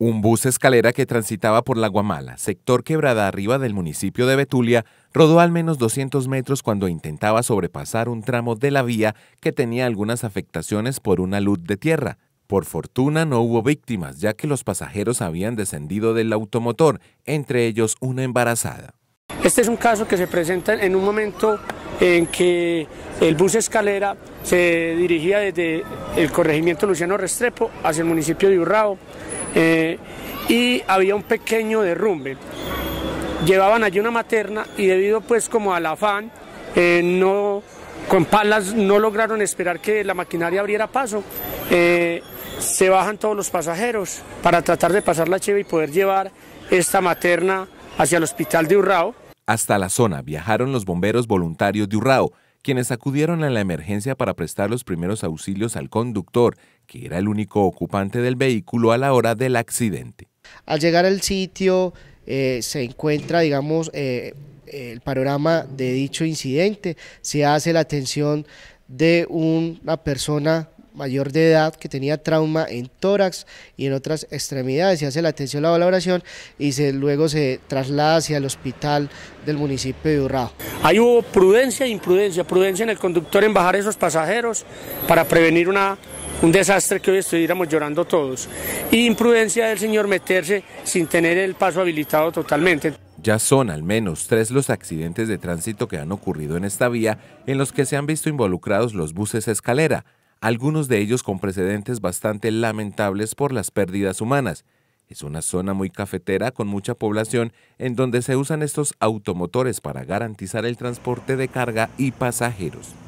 Un bus escalera que transitaba por la Guamala, sector quebrada arriba del municipio de Betulia, rodó al menos 200 metros cuando intentaba sobrepasar un tramo de la vía que tenía algunas afectaciones por una luz de tierra. Por fortuna no hubo víctimas, ya que los pasajeros habían descendido del automotor, entre ellos una embarazada. Este es un caso que se presenta en un momento en que el bus escalera se dirigía desde el corregimiento Luciano Restrepo hacia el municipio de Urrao eh, y había un pequeño derrumbe. Llevaban allí una materna y debido pues como al afán, eh, no, con palas no lograron esperar que la maquinaria abriera paso. Eh, se bajan todos los pasajeros para tratar de pasar la cheva y poder llevar esta materna hacia el hospital de Urrao. Hasta la zona viajaron los bomberos voluntarios de Urrao, quienes acudieron a la emergencia para prestar los primeros auxilios al conductor, que era el único ocupante del vehículo a la hora del accidente. Al llegar al sitio eh, se encuentra, digamos, eh, eh, el panorama de dicho incidente, se hace la atención de una persona mayor de edad que tenía trauma en tórax y en otras extremidades. Se hace la atención, a la valoración y se, luego se traslada hacia el hospital del municipio de Urrao. Ahí hubo prudencia e imprudencia, prudencia en el conductor en bajar esos pasajeros para prevenir una un desastre que hoy estuviéramos llorando todos. Y imprudencia del señor meterse sin tener el paso habilitado totalmente. Ya son al menos tres los accidentes de tránsito que han ocurrido en esta vía en los que se han visto involucrados los buses escalera, algunos de ellos con precedentes bastante lamentables por las pérdidas humanas. Es una zona muy cafetera con mucha población en donde se usan estos automotores para garantizar el transporte de carga y pasajeros.